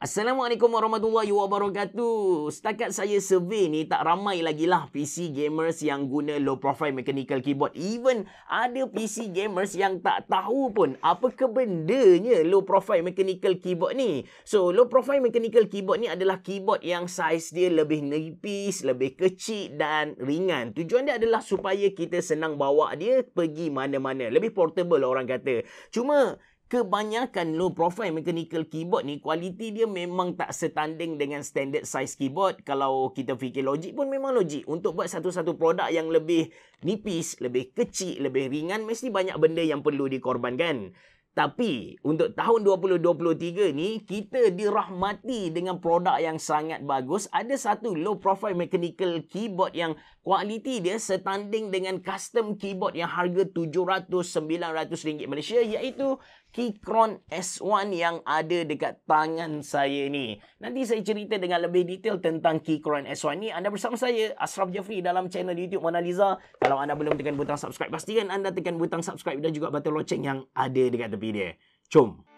Assalamualaikum warahmatullahi wabarakatuh. Setakat saya survey ni tak ramai lagi lah PC gamers yang guna low profile mechanical keyboard. Even ada PC gamers yang tak tahu pun apa kebendanya low profile mechanical keyboard ni. So low profile mechanical keyboard ni adalah keyboard yang saiz dia lebih nipis, lebih kecil dan ringan. Tujuan dia adalah supaya kita senang bawa dia pergi mana-mana. Lebih portable orang kata. Cuma kebanyakan low profile mechanical keyboard ni kualiti dia memang tak setanding dengan standard size keyboard kalau kita fikir logik pun memang logik untuk buat satu-satu produk yang lebih nipis, lebih kecil, lebih ringan mesti banyak benda yang perlu dikorbankan tapi untuk tahun 2023 ni kita dirahmati dengan produk yang sangat bagus ada satu low profile mechanical keyboard yang kualiti dia setanding dengan custom keyboard yang harga 700 900 ringgit Malaysia iaitu Keychron S1 yang ada dekat tangan saya ni. Nanti saya cerita dengan lebih detail tentang Keychron S1 ni. Anda bersama saya, Asraf Jafri dalam channel YouTube Mona Lisa. Kalau anda belum tekan butang subscribe, pastikan anda tekan butang subscribe dan juga butang loceng yang ada dekat tepi dia. Jom!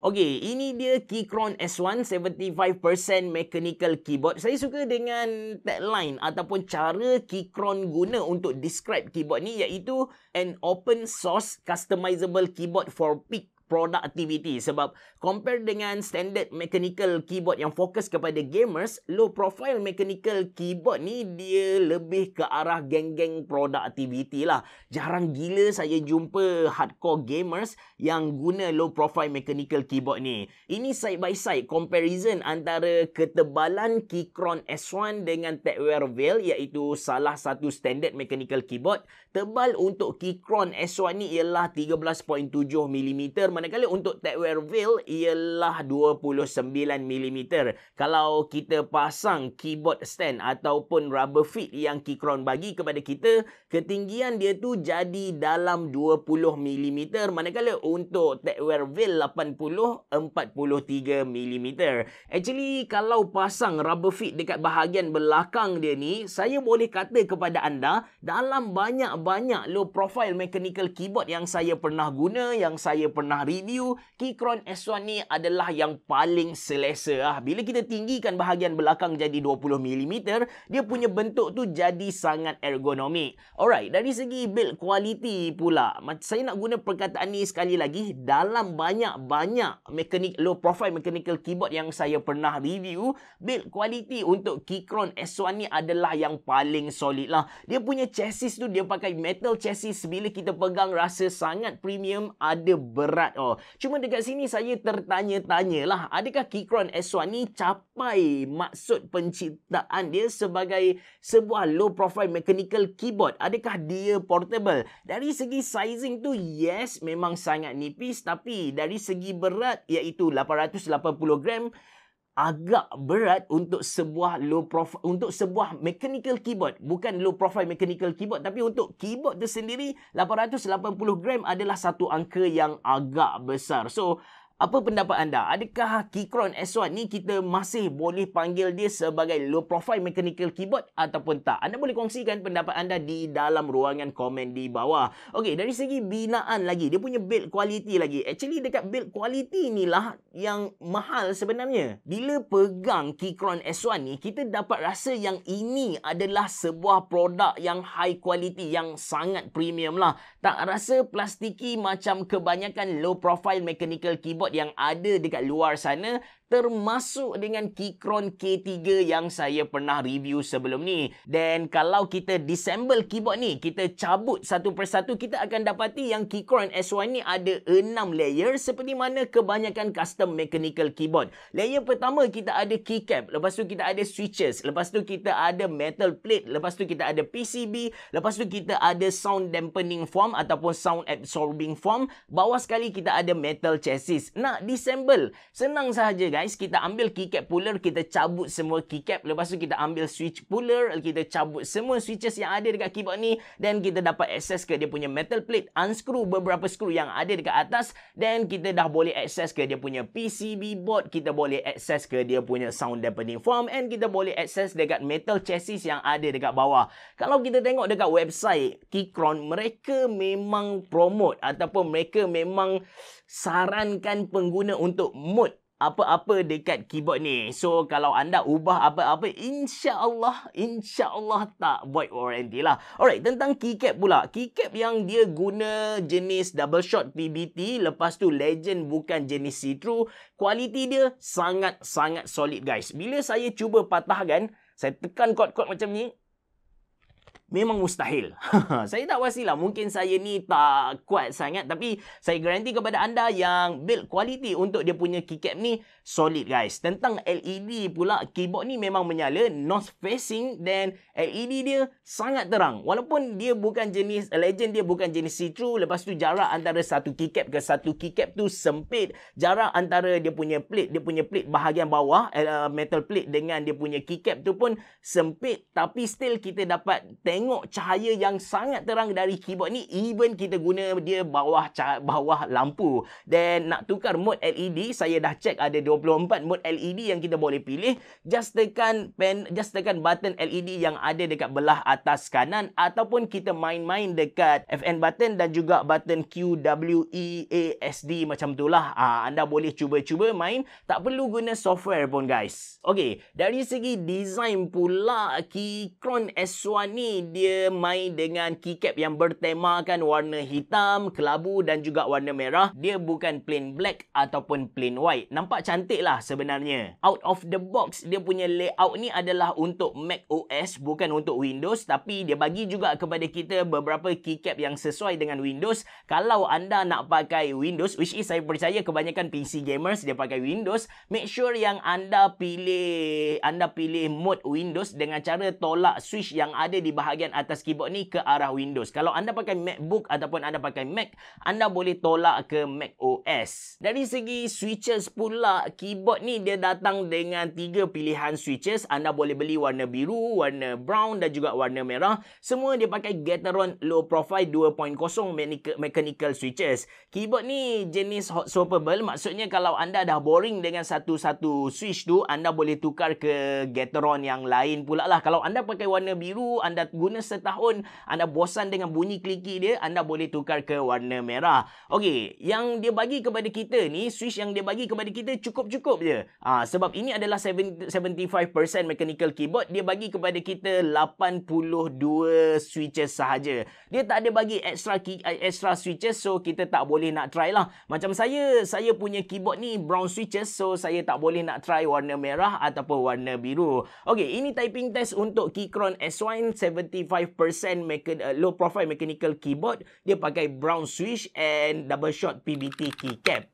Okey, ini dia Keychron S1 75% mechanical keyboard. Saya suka dengan tagline ataupun cara Keychron guna untuk describe keyboard ni iaitu an open source customizable keyboard for pick productivity sebab compare dengan standard mechanical keyboard yang fokus kepada gamers low profile mechanical keyboard ni dia lebih ke arah geng-geng productivity lah jarang gila saya jumpa hardcore gamers yang guna low profile mechanical keyboard ni ini side by side comparison antara ketebalan Keychron S1 dengan Techwear Veil iaitu salah satu standard mechanical keyboard tebal untuk Keychron S1 ni ialah 13.7mm manakala untuk Tedwareville ialah 29 mm. Kalau kita pasang keyboard stand ataupun rubber feet yang Keychron bagi kepada kita, ketinggian dia tu jadi dalam 20 mm. Manakala untuk Tedwareville 80 43 mm. Actually kalau pasang rubber feet dekat bahagian belakang dia ni, saya boleh kata kepada anda dalam banyak-banyak low profile mechanical keyboard yang saya pernah guna, yang saya pernah review Keychron S1 ni adalah yang paling selesa lah. Bila kita tinggikan bahagian belakang jadi 20mm, dia punya bentuk tu jadi sangat ergonomik. Alright, dari segi build quality pula, saya nak guna perkataan ni sekali lagi dalam banyak-banyak mekanik low profile mechanical keyboard yang saya pernah review, build quality untuk Keychron S1 ni adalah yang paling solid lah. Dia punya chassis tu dia pakai metal chassis bila kita pegang rasa sangat premium ada berat all. Oh, cuma dekat sini saya tertanya tanya lah, adakah Kikron S1 ni capai maksud penciptaan dia sebagai sebuah low profile mechanical keyboard? Adakah dia portable? Dari segi sizing tu, yes, memang sangat nipis tapi dari segi berat iaitu 880 gram, agak berat untuk sebuah low profile untuk sebuah mechanical keyboard bukan low profile mechanical keyboard tapi untuk keyboard sendiri 880 gram adalah satu angka yang agak besar so apa pendapat anda? Adakah Keychron S1 ni kita masih boleh panggil dia sebagai low profile mechanical keyboard ataupun tak? Anda boleh kongsikan pendapat anda di dalam ruangan komen di bawah. Okey, dari segi binaan lagi, dia punya build quality lagi. Actually, dekat build quality inilah yang mahal sebenarnya. Bila pegang Keychron S1 ni, kita dapat rasa yang ini adalah sebuah produk yang high quality, yang sangat premium lah. Tak rasa plastiki macam kebanyakan low profile mechanical keyboard yang ada dekat luar sana termasuk dengan Keychron K3 yang saya pernah review sebelum ni. Dan kalau kita disassemble keyboard ni, kita cabut satu persatu, kita akan dapati yang Keychron S1 ni ada 6 layer seperti mana kebanyakan custom mechanical keyboard. Layer pertama kita ada keycap, lepas tu kita ada switches, lepas tu kita ada metal plate, lepas tu kita ada PCB, lepas tu kita ada sound dampening foam ataupun sound absorbing foam, bawah sekali kita ada metal chassis. Nak disassemble, senang sahaja kan? guys. Kita ambil keycap puller, kita cabut semua keycap. Lepas tu kita ambil switch puller, kita cabut semua switches yang ada dekat keyboard ni. Dan kita dapat access ke dia punya metal plate. Unscrew beberapa screw yang ada dekat atas. Dan kita dah boleh access ke dia punya PCB board. Kita boleh access ke dia punya sound deepening form. And kita boleh access dekat metal chassis yang ada dekat bawah. Kalau kita tengok dekat website Keychron, mereka memang promote ataupun mereka memang sarankan pengguna untuk mod apa-apa dekat keyboard ni. So kalau anda ubah apa-apa insya-Allah insya-Allah tak void warranty lah. Alright, tentang keycap pula. Keycap yang dia guna jenis double shot PBT lepas tu legend bukan jenis see through, kualiti dia sangat-sangat solid guys. Bila saya cuba patahkan, saya tekan kot-kot macam ni memang mustahil. saya tak pastilah mungkin saya ni tak kuat sangat tapi saya garanti kepada anda yang build quality untuk dia punya keycap ni solid guys. Tentang LED pula keyboard ni memang menyala north facing dan LED dia sangat terang. Walaupun dia bukan jenis legend dia bukan jenis see through lepas tu jarak antara satu keycap ke satu keycap tu sempit. Jarak antara dia punya plate dia punya plate bahagian bawah eh, eh, metal plate dengan dia punya keycap tu pun sempit tapi still kita dapat tengok tengok cahaya yang sangat terang dari keyboard ni even kita guna dia bawah bawah lampu dan nak tukar mode LED saya dah check ada 24 mode LED yang kita boleh pilih just tekan pen just tekan button LED yang ada dekat belah atas kanan ataupun kita main-main dekat FN button dan juga button Q W E A S D macam itulah ah anda boleh cuba-cuba main tak perlu guna software pun guys okey dari segi design pula Keychron S1 ni dia main dengan keycap yang bertemakan warna hitam, kelabu dan juga warna merah. Dia bukan plain black ataupun plain white. Nampak cantik lah sebenarnya. Out of the box, dia punya layout ni adalah untuk Mac OS bukan untuk Windows tapi dia bagi juga kepada kita beberapa keycap yang sesuai dengan Windows. Kalau anda nak pakai Windows, which is saya percaya kebanyakan PC gamers dia pakai Windows, make sure yang anda pilih anda pilih mode Windows dengan cara tolak switch yang ada di bahagian bahagian atas keyboard ni ke arah Windows. Kalau anda pakai MacBook ataupun anda pakai Mac, anda boleh tolak ke Mac OS. Dari segi switches pula, keyboard ni dia datang dengan tiga pilihan switches. Anda boleh beli warna biru, warna brown dan juga warna merah. Semua dia pakai Gateron Low Profile 2.0 mechanical switches. Keyboard ni jenis hot swappable. Maksudnya kalau anda dah boring dengan satu-satu switch tu, anda boleh tukar ke Gateron yang lain pula lah. Kalau anda pakai warna biru, anda guna guna setahun anda bosan dengan bunyi kliki dia anda boleh tukar ke warna merah okey yang dia bagi kepada kita ni switch yang dia bagi kepada kita cukup-cukup je ha, sebab ini adalah 75% mechanical keyboard dia bagi kepada kita 82 switches sahaja dia tak ada bagi extra key, eh, extra switches so kita tak boleh nak try lah macam saya saya punya keyboard ni brown switches so saya tak boleh nak try warna merah ataupun warna biru okey ini typing test untuk Keychron S1 95% mechan- uh, low profile mechanical keyboard dia pakai brown switch and double shot PBT keycap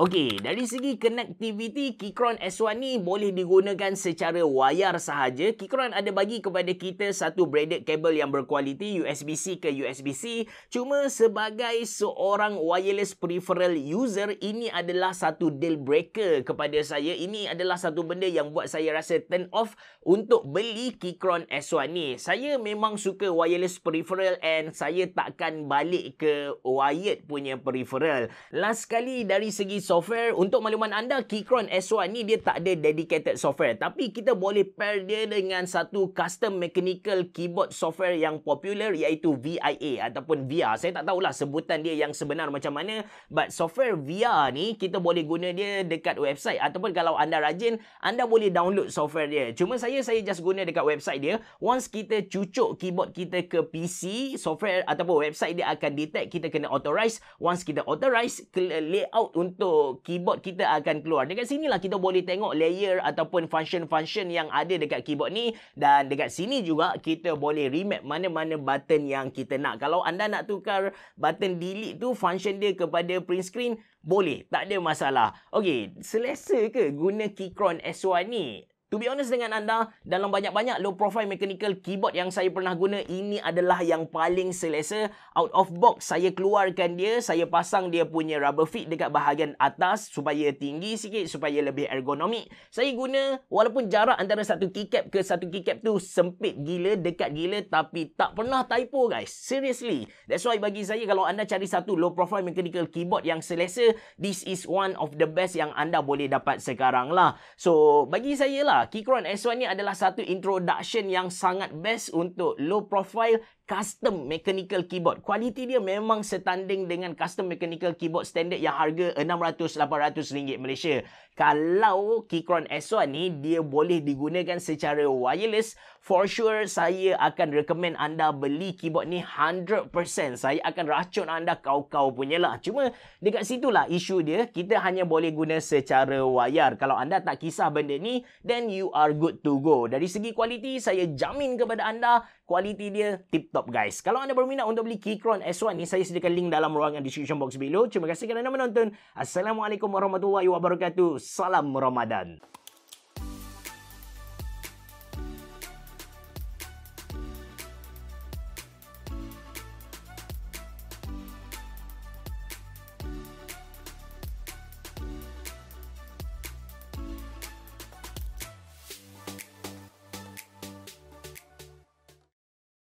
Okey, dari segi connectivity, Keychron S1 ni boleh digunakan secara wayar sahaja. Keychron ada bagi kepada kita satu braided cable yang berkualiti USB-C ke USB-C. Cuma sebagai seorang wireless peripheral user, ini adalah satu deal breaker kepada saya. Ini adalah satu benda yang buat saya rasa turn off untuk beli Keychron S1 ni. Saya memang suka wireless peripheral and saya takkan balik ke wired punya peripheral. Last kali dari segi software untuk makluman anda Keychron S1 ni dia tak ada dedicated software tapi kita boleh pair dia dengan satu custom mechanical keyboard software yang popular iaitu VIA ataupun VIA saya tak tahulah sebutan dia yang sebenar macam mana but software VIA ni kita boleh guna dia dekat website ataupun kalau anda rajin anda boleh download software dia cuma saya saya just guna dekat website dia once kita cucuk keyboard kita ke PC software ataupun website dia akan detect kita kena authorize once kita authorize layout untuk keyboard kita akan keluar. Dekat lah kita boleh tengok layer ataupun function-function yang ada dekat keyboard ni dan dekat sini juga kita boleh remap mana-mana button yang kita nak. Kalau anda nak tukar button delete tu function dia kepada print screen boleh, tak ada masalah. Okey, selesa ke guna Keychron S1 ni? To be honest dengan anda, dalam banyak-banyak low profile mechanical keyboard yang saya pernah guna, ini adalah yang paling selesa. Out of box, saya keluarkan dia, saya pasang dia punya rubber feet dekat bahagian atas supaya tinggi sikit, supaya lebih ergonomik. Saya guna, walaupun jarak antara satu keycap ke satu keycap tu sempit gila, dekat gila, tapi tak pernah typo guys. Seriously. That's why bagi saya, kalau anda cari satu low profile mechanical keyboard yang selesa, this is one of the best yang anda boleh dapat sekarang lah. So, bagi saya lah, Kikron S1 ni adalah satu introduction yang sangat best untuk low profile custom mechanical keyboard. Kualiti dia memang setanding dengan custom mechanical keyboard standard yang harga RM600-800 Malaysia. Kalau Keychron S1 ni dia boleh digunakan secara wireless, for sure saya akan recommend anda beli keyboard ni 100%. Saya akan racun anda kau-kau punya lah. Cuma dekat situlah isu dia, kita hanya boleh guna secara wayar. Kalau anda tak kisah benda ni, then you are good to go. Dari segi kualiti, saya jamin kepada anda, kualiti dia tip top guys. Kalau anda berminat untuk beli Keychron S1 ni saya sediakan link dalam ruangan description box below. Terima kasih kerana menonton. Assalamualaikum warahmatullahi wabarakatuh. Salam Ramadan.